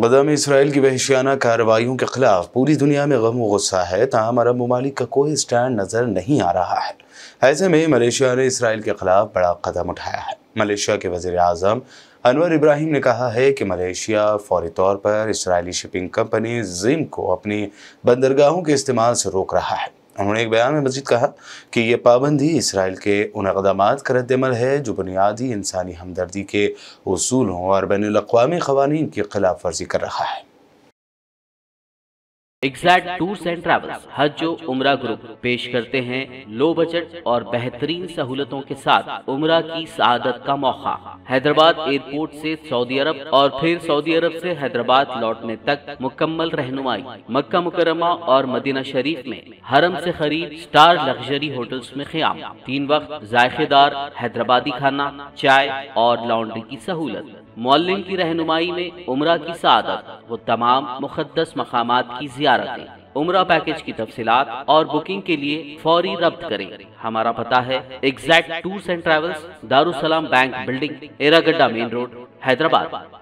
madam Israel की वहशियाना कार्रवाइयों के खिलाफ पूरी दुनिया में गम गुस्सा है तहम अरब ममालिक का कोई स्टैंड नज़र नहीं आ रहा है ऐसे में मलेशिया ने इसराइल के खिलाफ बड़ा कदम उठाया है मलेशिया के वजीर अजम अनवर इब्राहिम ने कहा है कि मलेशिया फौरी तौर पर इसराइली शिपिंग कंपनी जिम को अपनी बंदरगाहों के इस्तेमाल से रोक रहा है उन्होंने एक बयान में मजीद कहा कि यह पाबंदी इसराइल के उन इकदाम का रद्दमल है जो बुनियादी इंसानी हमदर्दी के असूलों और बैन अवी खवानी की खिलाफ वर्जी कर रहा है एग्जैक्ट टूर्स एंड ट्रैवल्स हज जो उम्र ग्रुप पेश करते हैं लो बजट और बेहतरीन सहूलतों के साथ उम्र की शहादत का मौका हैदराबाद एयरपोर्ट से सऊदी अरब और फिर सऊदी अरब से हैदराबाद लौटने तक मुकम्मल रहनुमाई मक्का मुकरमा और मदीना शरीफ में हरम से खरीद स्टार लग्जरी होटल्स में क्याम तीन वक्त जायकेदार हैदराबादी खाना चाय और लॉन्ड्री की सहूलत मौलिन की रहनुमाई में उम्र की सदत वो तमाम मुकदस मकाम की जियारत उम्र पैकेज की तफसीत और बुकिंग के लिए फौरी रब्त करें हमारा पता है exact tours and travels Darussalam bank building Erragadda main road Hyderabad